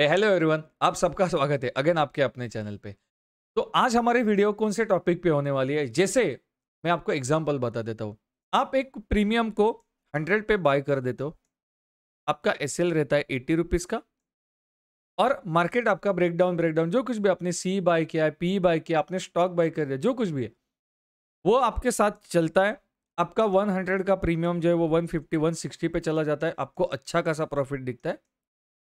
hello everyone आप सबका स्वागत है अगेन आपके अपने चैनल पे तो आज हमारी वीडियो कौन से टॉपिक पे होने वाली है जैसे मैं आपको एग्जांपल बता देता हूँ आप एक प्रीमियम को हंड्रेड पे बाय कर देते हो आपका एस रहता है एट्टी रुपीज़ का और मार्केट आपका ब्रेकडाउन ब्रेकडाउन जो कुछ भी आपने सी बाय किया है पी बाय किया आपने स्टॉक बाय कर दिया जो कुछ भी है वो आपके साथ चलता है आपका वन का प्रीमियम जो है वो वन फिफ्टी पे चला जाता है आपको अच्छा खासा प्रॉफिट दिखता है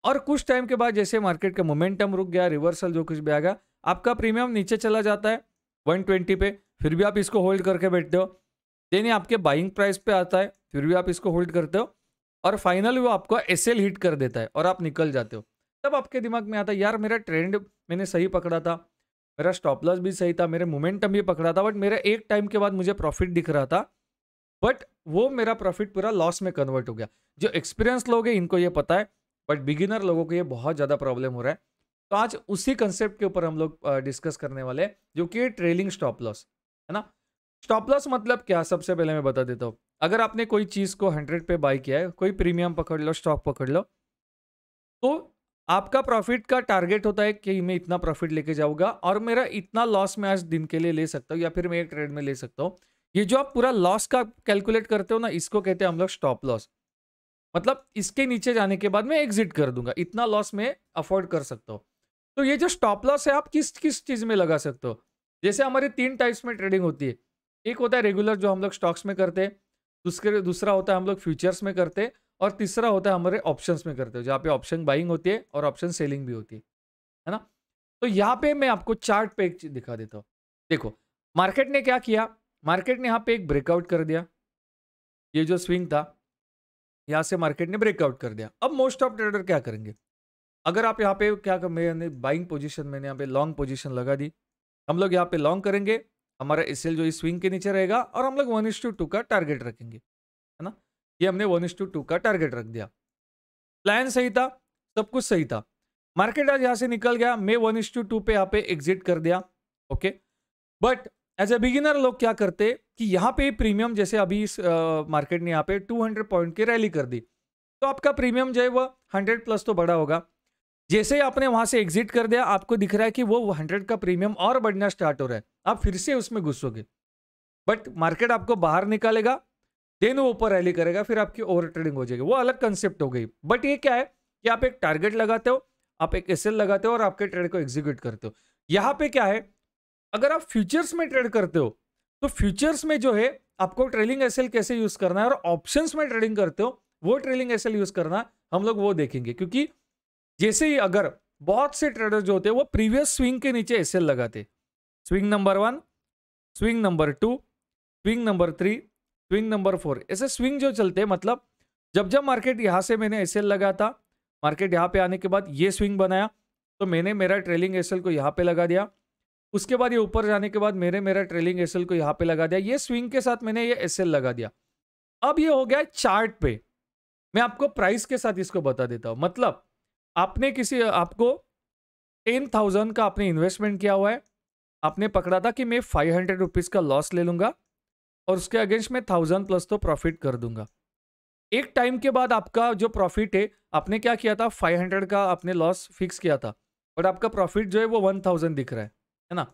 और कुछ टाइम के बाद जैसे मार्केट का मोमेंटम रुक गया रिवर्सल जो कुछ भी आ गया आपका प्रीमियम नीचे चला जाता है 120 पे फिर भी आप इसको होल्ड करके बैठते हो देन ये आपके बाइंग प्राइस पे आता है फिर भी आप इसको होल्ड करते हो और फाइनल वो आपको एस हिट कर देता है और आप निकल जाते हो तब आपके दिमाग में आता है यार मेरा ट्रेंड मैंने सही पकड़ा था मेरा स्टॉप लॉस भी सही था मेरे मोमेंटम भी पकड़ा था बट मेरा एक टाइम के बाद मुझे प्रॉफिट दिख रहा था बट वो मेरा प्रॉफिट पूरा लॉस में कन्वर्ट हो गया जो एक्सपीरियंस लोग हैं इनको ये पता है बट बिगिनर लोगों को ये बहुत ज़्यादा प्रॉब्लम हो रहा है तो आज उसी कंसेप्ट के ऊपर हम लोग डिस्कस करने वाले हैं जो कि ट्रेलिंग स्टॉप लॉस है ना स्टॉप लॉस मतलब क्या सबसे पहले मैं बता देता हूँ अगर आपने कोई चीज़ को हंड्रेड पे बाई किया है कोई प्रीमियम पकड़ लो स्टॉक पकड़ लो तो आपका प्रॉफिट का टारगेट होता है कि मैं इतना प्रॉफिट लेके जाऊंगा और मेरा इतना लॉस मैं आज दिन के लिए ले सकता हूँ या फिर मैं एक ट्रेड में ले सकता हूँ ये जो आप पूरा लॉस का कैलकुलेट करते हो ना इसको कहते हैं हम लोग स्टॉप लॉस मतलब इसके नीचे जाने के बाद मैं एग्जिट कर दूंगा इतना लॉस मैं अफोर्ड कर सकता हूँ तो ये जो स्टॉप लॉस है आप किस किस चीज़ में लगा सकते हो जैसे हमारी तीन टाइप्स में ट्रेडिंग होती है एक होता है रेगुलर जो हम लोग स्टॉक्स में करते हैं दूसरे दूसरा होता है हम लोग फ्यूचर्स में करते हैं और तीसरा होता है हमारे ऑप्शंस में करते हो जहाँ पे ऑप्शन बाइंग होती है और ऑप्शन सेलिंग भी होती है है ना तो यहाँ पे मैं आपको चार्ट पे एक दिखा देता हूँ देखो मार्केट ने क्या किया मार्केट ने यहाँ पे एक ब्रेकआउट कर दिया ये जो स्विंग था यहाँ से मार्केट ने ब्रेकआउट कर दिया अब मोस्ट ऑफ ट्रेडर क्या करेंगे अगर आप यहाँ पे क्या कर मैंने बाइंग पोजीशन मैंने यहाँ पे लॉन्ग पोजीशन लगा दी हम लोग यहाँ पे लॉन्ग करेंगे हमारा एस जो इस स्विंग के नीचे रहेगा और हम लोग वन टू टू का टारगेट रखेंगे है ना ये हमने वन टू टू का टारगेट रख दिया प्लान सही था सब कुछ सही था मार्केट आज यहाँ से निकल गया मैं वन इस टू टू पे यहाँ पे एग्जिट कर दिया okay but as a beginner लोग क्या करते कि यहाँ पे प्रीमियम जैसे अभी इस मार्केट ने यहाँ पे 200 पॉइंट की रैली कर दी तो आपका प्रीमियम जो है वह 100 प्लस तो बड़ा होगा जैसे ही आपने वहाँ से एग्जिट कर दिया आपको दिख रहा है कि वो हंड्रेड का प्रीमियम और बढ़ना स्टार्ट हो रहा है आप फिर से उसमें घुसोगे बट मार्केट आपको बाहर निकालेगा देन वो ऊपर रैली करेगा फिर आपकी ओवर ट्रेडिंग हो जाएगी वो अलग कंसेप्ट हो गई बट ये क्या है कि आप एक टारगेट लगाते हो आप एक एस लगाते हो और आपके ट्रेड को एग्जीक्यूट करते हो यहाँ पे क्या है अगर आप फ्यूचर्स में ट्रेड करते हो तो फ्यूचर्स में जो है आपको ट्रेलिंग एसएल कैसे यूज करना है और ऑप्शंस में ट्रेडिंग करते हो वो ट्रेलिंग एसएल यूज करना हम लोग वो देखेंगे क्योंकि जैसे ही अगर बहुत से ट्रेडर जो होते हैं वो प्रीवियस स्विंग के नीचे एसएल लगाते swing number one swing number two swing number three swing number four ऐसे स्विंग जो चलते हैं मतलब जब जब मार्केट यहाँ से मैंने एस लगा था मार्केट यहाँ पे आने के बाद ये स्विंग बनाया तो मैंने मेरा ट्रेलिंग एस को यहाँ पे लगा दिया उसके बाद ये ऊपर जाने के बाद मेरे मेरा ट्रेलिंग एसएल को यहाँ पे लगा दिया ये स्विंग के साथ मैंने ये एसएल लगा दिया अब ये हो गया चार्ट पे मैं आपको प्राइस के साथ इसको बता देता हूँ मतलब आपने किसी आपको टेन थाउजेंड का आपने इन्वेस्टमेंट किया हुआ है आपने पकड़ा था कि मैं फाइव हंड्रेड रुपीज़ का लॉस ले लूँगा और उसके अगेंस्ट मैं थाउजेंड प्लस तो प्रॉफिट कर दूंगा एक टाइम के बाद आपका जो प्रॉफिट है आपने क्या किया था फाइव हंड्रेड का आपने लॉस फिक्स किया था और आपका प्रॉफिट जो है वो वन थाउजेंड दिख रहा है है ना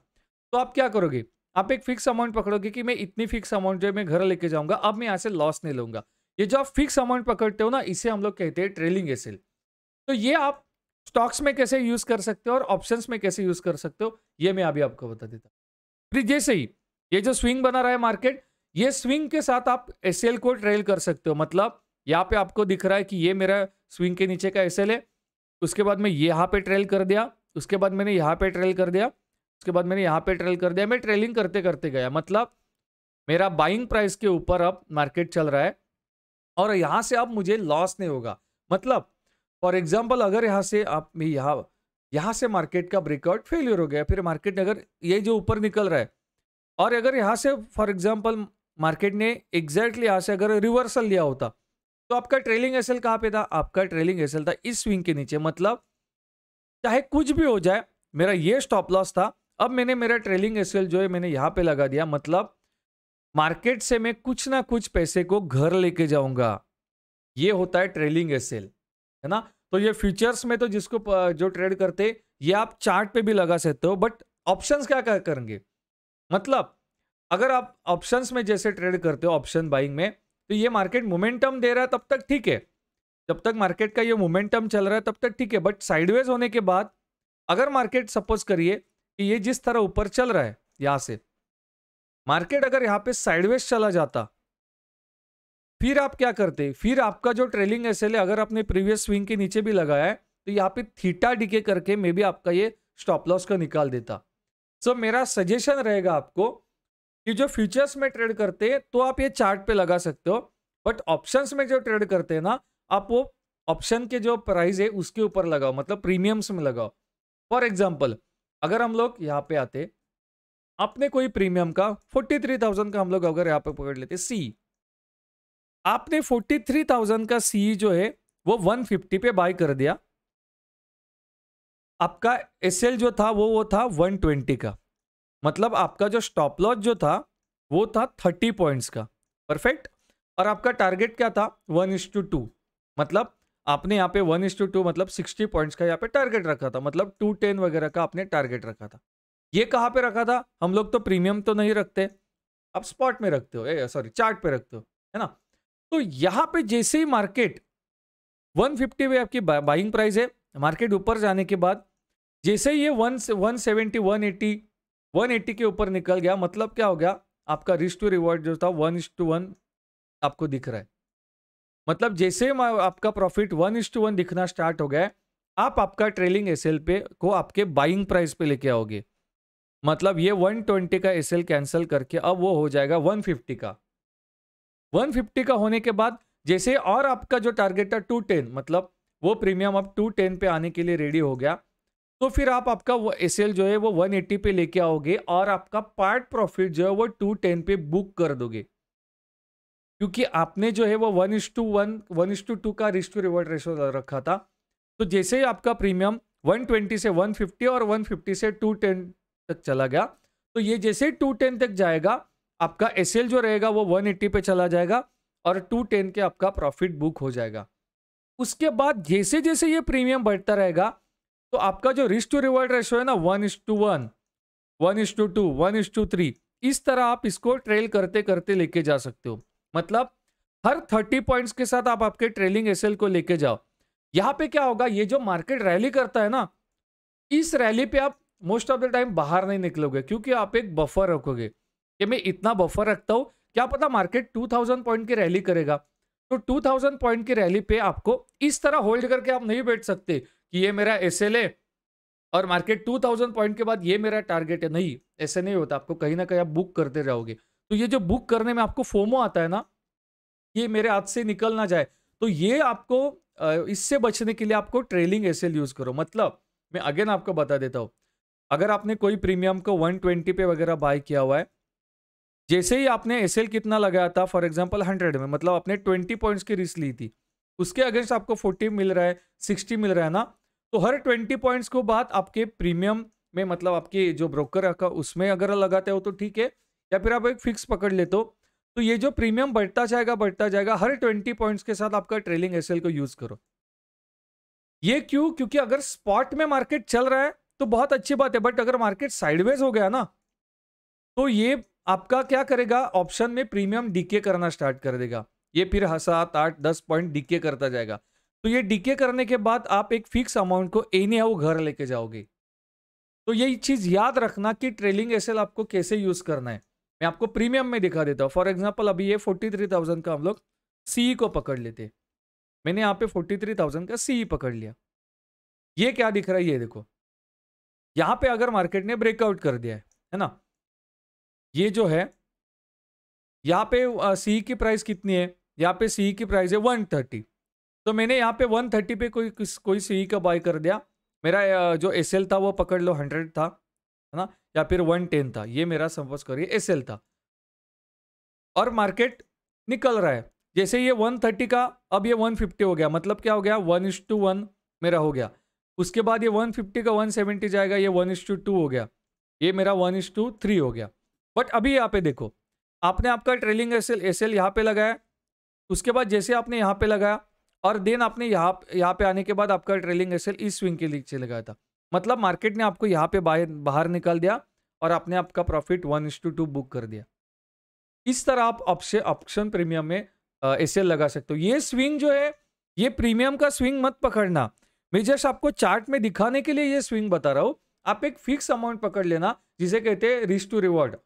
तो आप क्या करोगे आप एक फिक्स अमाउंट पकड़ोगे कि मैं इतनी फिक्स अमाउंट जो है मैं घर लेके जाऊंगा अब मैं यहाँ से लॉस नहीं लूंगा ये जो आप फिक्स अमाउंट पकड़ते हो ना इसे हम लोग कहते हैं ट्रेलिंग एसेल तो ये आप स्टॉक्स में कैसे यूज कर सकते हो और ऑप्शन में कैसे यूज कर सकते हो ये मैं अभी आपको बता देता फिर जैसे ही ये जो स्विंग बना रहा है मार्केट ये स्विंग के साथ आप एस को ट्रेल कर सकते हो मतलब यहाँ पे आपको दिख रहा है कि ये मेरा स्विंग के नीचे का एस है उसके बाद मैं यहाँ पे ट्रेल कर दिया उसके बाद मैंने यहाँ पे ट्रेल कर दिया उसके बाद मैंने यहाँ पे ट्रेल कर दिया मैं ट्रेलिंग करते करते गया मतलब मेरा बाइंग प्राइस के ऊपर अब मार्केट चल रहा है और यहाँ से अब मुझे लॉस नहीं होगा मतलब फॉर एग्जाम्पल अगर यहाँ से आप यहाँ यहाँ से मार्केट का ब्रेकआउट फेलियर हो गया फिर मार्केट अगर ये जो ऊपर निकल रहा है और अगर यहाँ से फॉर एग्जाम्पल मार्केट ने एग्जैक्टली यहाँ से अगर रिवर्सल लिया होता तो आपका ट्रेलिंग एसल कहाँ पे था आपका ट्रेलिंग एसल था इस स्विंग के नीचे मतलब चाहे कुछ भी हो जाए मेरा ये स्टॉप लॉस था अब मैंने मेरा ट्रेलिंग एस जो है मैंने यहाँ पे लगा दिया मतलब मार्केट से मैं कुछ ना कुछ पैसे को घर लेके जाऊंगा ये होता है ट्रेलिंग एस है ना तो ये फ्यूचर्स में तो जिसको जो ट्रेड करते ये आप चार्ट पे भी लगा सकते हो बट ऑप्शंस क्या क्या करेंगे मतलब अगर आप ऑप्शंस में जैसे ट्रेड करते हो ऑप्शन बाइंग में तो ये मार्केट मोमेंटम दे रहा है तब तक ठीक है जब तक मार्केट का ये मोमेंटम चल रहा है तब तक ठीक है बट साइडवेज होने के बाद अगर मार्केट सपोज करिए कि ये जिस तरह ऊपर चल रहा है यहां से मार्केट अगर यहाँ पे साइडवेज चला जाता फिर आप क्या करते फिर आपका जो ट्रेलिंग एस अगर आपने प्रीवियस स्विंग के नीचे भी लगाया है तो यहाँ पे थीटा डीके करके मे भी आपका ये स्टॉप लॉस का निकाल देता सो so, मेरा सजेशन रहेगा आपको कि जो फ्यूचर्स में ट्रेड करते हैं तो आप ये चार्ट पे लगा सकते हो बट ऑप्शंस में जो ट्रेड करते हैं ना आप वो ऑप्शन के जो प्राइस है उसके ऊपर लगाओ मतलब प्रीमियम्स में लगाओ फॉर एग्जाम्पल अगर हम लोग यहाँ पे आते आपने कोई प्रीमियम का फोर्टी थ्री थाउजेंड का हम लोग अगर यहाँ पे पकड़ लेते सी आपने फोर्टी थ्री थाउजेंड का सी जो है वो वन फिफ्टी पे बाय कर दिया आपका एस जो था वो वो था वन ट्वेंटी का मतलब आपका जो स्टॉप लॉस जो था वो था थर्टी पॉइंट्स का परफेक्ट और आपका टारगेट क्या था वन इंस टू टू मतलब आपने यहाँ पे वन इंस टू टू मतलब सिक्सटी पॉइंट्स का यहाँ पे टारगेट रखा था मतलब टू टेन वगैरह का आपने टारगेट रखा था ये कहाँ पे रखा था हम लोग तो प्रीमियम तो नहीं रखते आप स्पॉट में रखते हो सॉरी चार्ट पे रखते हो है ना तो यहाँ पे जैसे ही मार्केट वन फिफ्टी वे आपकी बा, बाइंग प्राइस है मार्केट ऊपर जाने के बाद जैसे ही ये one one seventy one eighty one eighty के ऊपर निकल गया मतलब क्या हो गया आपका रिस्क टू रिवॉर्ड जो था वन इज टू वन आपको दिख रहा है मतलब जैसे आपका profit one is to one दिखना स्टार्ट हो गया आप आपका ट्रेलिंग एस पे को आपके बाइंग प्राइस पे लेके आओगे मतलब ये 120 का एस कैंसिल करके अब वो हो जाएगा 150 का 150 का होने के बाद जैसे और आपका जो टारगेट था 210 मतलब वो प्रीमियम अब 210 पे आने के लिए रेडी हो गया तो फिर आप आपका वो एस जो है वो 180 पे लेके आओगे और आपका पार्ट प्रॉफिट जो है वो 210 पे बुक कर दोगे क्योंकि आपने जो है वो one is to one one is to two का रिस्क टू रिवर्ट रेशो रखा था तो जैसे ही आपका प्रीमियम 120 से 150 और 150 से 210 तक चला गया तो ये जैसे ही 210 तक जाएगा आपका एस जो रहेगा वो 180 पे चला जाएगा और 210 के आपका प्रॉफिट बुक हो जाएगा उसके बाद जैसे जैसे ये प्रीमियम बढ़ता रहेगा तो आपका जो रिस्क टू रिवॉर्ड रेशो है ना one is to one one is to two one is to three इस तरह आप इसको ट्रेल करते करते लेके जा सकते हो मतलब हर थर्टी पॉइंट्स के साथ आप आपके ट्रेलिंग एस को लेके जाओ यहाँ पे क्या होगा ये जो मार्केट रैली करता है ना इस रैली पे आप मोस्ट ऑफ द टाइम बाहर नहीं निकलोगे क्योंकि आप एक बफर रखोगे कि मैं इतना बफर रखता हूँ क्या पता मार्केट 2000 पॉइंट की रैली करेगा तो 2000 पॉइंट की रैली पे आपको इस तरह होल्ड करके आप नहीं बैठ सकते कि ये मेरा एस है और मार्केट टू पॉइंट के बाद ये मेरा टारगेट है नहीं ऐसे नहीं होता आपको कहीं ना कहीं आप बुक करते रहोगे तो ये जो बुक करने में आपको फोमो आता है ना ये मेरे हाथ से निकल ना जाए तो ये आपको इससे बचने के लिए आपको ट्रेलिंग एसेल यूज़ करो मतलब मैं अगेन आपको बता देता हूँ अगर आपने कोई प्रीमियम को 120 पे वगैरह बाय किया हुआ है जैसे ही आपने एस कितना लगाया था फॉर एग्जाम्पल हंड्रेड में मतलब आपने ट्वेंटी पॉइंट्स की रिस्क ली थी उसके अगेंस्ट आपको फोर्टी मिल रहा है सिक्सटी मिल रहा है ना तो हर ट्वेंटी पॉइंट्स को बाद आपके प्रीमियम में मतलब आपके जो ब्रोकर रखा उसमें अगर लगाते हो तो ठीक है या फिर आप एक फिक्स पकड़ लेते हो तो ये जो प्रीमियम बढ़ता जाएगा बढ़ता जाएगा हर ट्वेंटी पॉइंट्स के साथ आपका ट्रेलिंग एस को यूज करो ये क्यों क्योंकि अगर स्पॉट में मार्केट चल रहा है तो बहुत अच्छी बात है बट अगर मार्केट साइडवेज हो गया ना तो ये आपका क्या करेगा ऑप्शन में प्रीमियम डीके करना स्टार्ट कर देगा ये फिर सात आठ दस पॉइंट डीके करता जाएगा तो ये डीके करने के बाद आप एक फिक्स अमाउंट को एनी हाउ घर लेके जाओगे तो ये चीज याद रखना कि ट्रेलिंग एसएल आपको कैसे यूज करना है मैं आपको प्रीमियम में दिखा देता हूँ फॉर एग्जाम्पल अभी ये फोर्टी थ्री थाउजेंड का हम लोग सी को पकड़ लेते मैंने यहाँ पे फोर्टी थ्री थाउजेंड का सी पकड़ लिया ये क्या दिख रहा है ये देखो यहाँ पे अगर मार्केट ने ब्रेकआउट कर दिया है है ना ये जो है यहाँ पे सी की प्राइस कितनी है यहाँ पे सी की प्राइस है वन थर्टी तो मैंने यहाँ पे वन थर्टी पे कोई कोई सी का बाय कर दिया मेरा जो एस था वो पकड़ लो हंड्रेड था है ना या फिर वन टेन था ये मेरा सपोज करिए एस था और मार्केट निकल रहा है जैसे ये वन थर्टी का अब ये वन फिफ्टी हो गया मतलब क्या हो गया वन इज टू वन मेरा हो गया उसके बाद ये वन फिफ्टी का वन सेवेंटी जाएगा ये वन इज टू टू हो गया ये मेरा वन इज टू थ्री हो गया बट अभी यहाँ पे देखो आपने आपका trailing S L S L यहाँ पे लगाया उसके बाद जैसे आपने यहाँ पे लगाया और देन आपने यहाँ यहाँ पे आने के बाद आपका ट्रेलिंग एस एल इस स्विंग के नीचे लगाया था मतलब मार्केट ने आपको यहाँ पे बाहर बाहर निकाल दिया और आपने आपका profit one is to two book कर दिया इस तरह आप ऑप्शन ऑप्शन प्रीमियम में ऐसे लगा सकते हो ये स्विंग जो है ये प्रीमियम का स्विंग मत पकड़ना मैं जस्ट आपको चार्ट में दिखाने के लिए ये स्विंग बता रहा हूँ आप एक फिक्स अमाउंट पकड़ लेना जिसे कहते हैं रिस्क टू रिवॉर्ड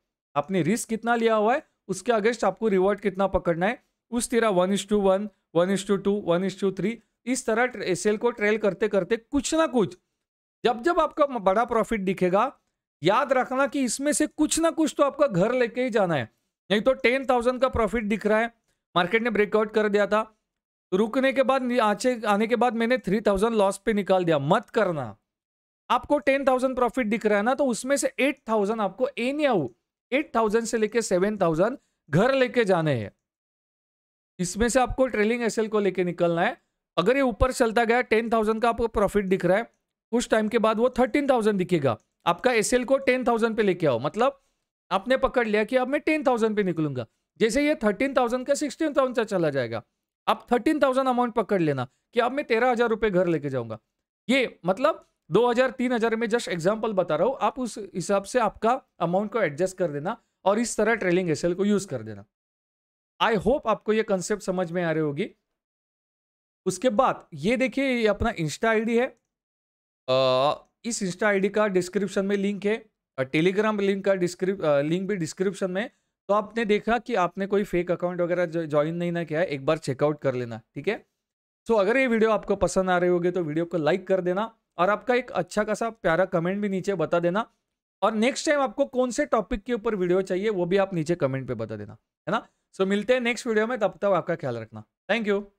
आपने रिस्क कितना लिया हुआ है उसके अगेंस्ट आपको रिवॉर्ड कितना पकड़ना है उस तरह one is to one one is to two one is to three इस तरह एस को ट्रेल करते करते कुछ ना कुछ जब जब आपका बड़ा प्रॉफिट दिखेगा याद रखना कि इसमें से कुछ ना कुछ तो आपका घर लेके ही जाना है नहीं तो टेन थाउजेंड का प्रॉफिट दिख रहा है मार्केट ने ब्रेकआउट कर दिया था रुकने के बाद आचे आने के बाद मैंने थ्री थाउजेंड लॉस पे निकाल दिया मत करना आपको टेन थाउजेंड प्रॉफिट दिख रहा है ना तो उसमें से एट थाउजेंड आपको ए नहीं आऊ एट थाउजेंड से लेके सेवन थाउजेंड घर लेके जाने हैं इसमें से आपको ट्रेलिंग एसएल को लेके निकलना है अगर ये ऊपर चलता गया टेन थाउजेंड का आपको प्रॉफिट दिख रहा है कुछ टाइम के बाद वो थर्टीन थाउजेंड दिखेगा आपका एस को टेन थाउजेंड पे लेके आओ मतलब आपने पकड़ लिया कि अब मैं टेन थाउजेंड पे निकलूंगा जैसे ये थर्टीन थाउजेंड का सिक्सटीन थाउजेंड का चला जाएगा आप थर्टीन थाउजेंड अमाउंट पकड़ लेना कि अब मैं तेरह हजार रुपये घर लेके जाऊंगा ये मतलब दो हजार तीन हजार में जस्ट एग्जाम्पल बता रहा हूँ आप उस हिसाब से आपका अमाउंट को एडजस्ट कर देना और इस तरह ट्रेलिंग एस को यूज कर देना आई होप आपको ये कंसेप्ट समझ में आ रही होगी उसके बाद ये देखिए ये अपना इंस्टा आईडी है इस इंस्टा आईडी का डिस्क्रिप्शन में लिंक है टेलीग्राम लिंक का डिस्क्रिप लिंक भी डिस्क्रिप्शन में तो आपने देखा कि आपने कोई फेक अकाउंट वगैरह ज्वाइन नहीं ना किया है एक बार चेकआउट कर लेना ठीक है सो अगर ये वीडियो आपको पसंद आ रही होगी तो वीडियो को लाइक कर देना और आपका एक अच्छा खासा प्यारा कमेंट भी नीचे बता देना और नेक्स्ट टाइम आपको कौन से टॉपिक के ऊपर वीडियो चाहिए वो भी आप नीचे कमेंट पे बता देना है ना सो so, मिलते हैं नेक्स्ट वीडियो में तब तक आपका ख्याल रखना थैंक यू